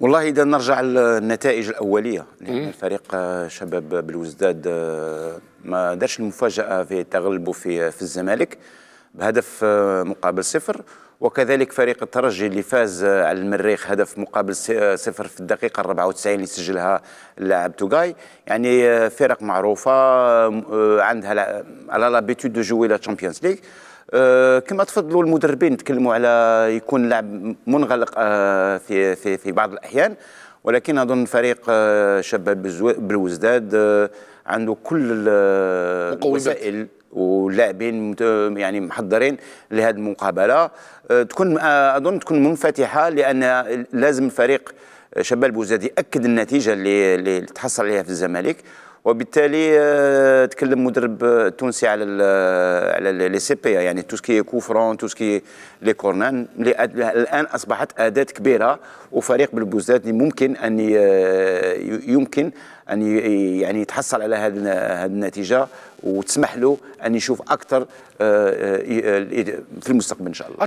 والله اذا نرجع للنتائج الاوليه لان فريق آه، شباب بلوزداد آه، ما دارش المفاجاه في تغلبه في آه، في الزمالك بهدف مقابل صفر وكذلك فريق الترجي اللي فاز على المريخ هدف مقابل صفر في الدقيقة 94 اللي سجلها اللاعب توغاي يعني فرق معروفة عندها على لابيتود دو جوي لا تشامبيونز ليغ آه، كما تفضلوا المدربين تكلموا على يكون لعب منغلق آه، في في في بعض الاحيان ولكن اظن فريق آه، شباب بالوزداد عنده كل الوسائل واللاعبين يعني محضرين لهذه المقابله تكون اظن تكون منفتحه لان لازم الفريق شباب بوزداد ياكد النتيجه اللي, اللي تحصل عليها في الزمالك وبالتالي آه، تكلم مدرب آه، تونسي على آه، على لي سي بي يعني توسكي كوفرون توسكي لي كورنان الان اصبحت اداه كبيره وفريق بالبوزداد ممكن ان يمكن ان يعني يتحصل على هذه النتيجه وتسمح له ان يشوف اكثر في المستقبل ان شاء الله